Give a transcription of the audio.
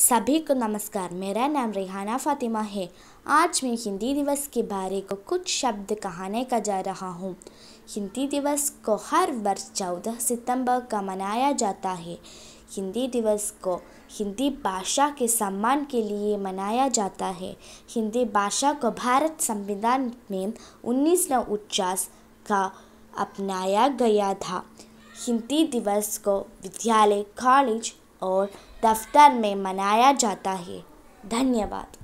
सभी को नमस्कार मेरा नाम रेहाना फातिमा है आज मैं हिंदी दिवस के बारे को कुछ शब्द कहने का जा रहा हूँ हिंदी दिवस को हर वर्ष चौदह सितंबर का मनाया जाता है हिंदी दिवस को हिंदी भाषा के सम्मान के लिए मनाया जाता है हिंदी भाषा को भारत संविधान में उन्नीस का अपनाया गया था हिंदी दिवस को विद्यालय कॉलेज और दफ्तर में मनाया जाता है धन्यवाद